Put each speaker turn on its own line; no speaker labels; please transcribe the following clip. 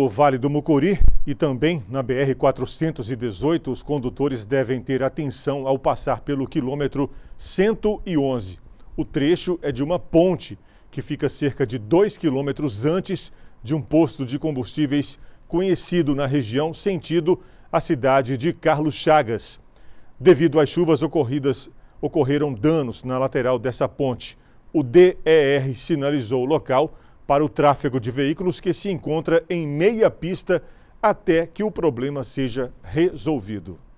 No Vale do Mucuri e também na BR-418, os condutores devem ter atenção ao passar pelo quilômetro 111. O trecho é de uma ponte que fica cerca de 2 quilômetros antes de um posto de combustíveis conhecido na região, sentido a cidade de Carlos Chagas. Devido às chuvas ocorridas, ocorreram danos na lateral dessa ponte. O DER sinalizou o local para o tráfego de veículos que se encontra em meia pista até que o problema seja resolvido.